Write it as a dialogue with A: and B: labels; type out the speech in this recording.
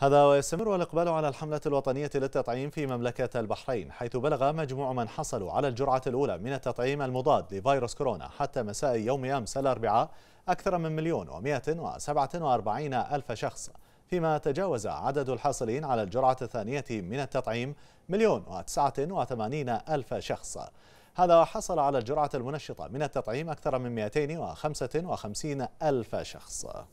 A: هذا
B: ويستمر الإقبال على الحملة الوطنية للتطعيم في مملكة البحرين حيث بلغ مجموع من حصلوا على الجرعة الأولى من التطعيم المضاد لفيروس كورونا حتى مساء يوم أمس الأربعاء أكثر من مليون ومئة وسبعة وأربعين ألف شخص فيما تجاوز عدد الحاصلين على الجرعة الثانية من التطعيم مليون وتسعة وثمانين ألف شخص هذا وحصل على الجرعة المنشطة من التطعيم أكثر من 255 ألف شخص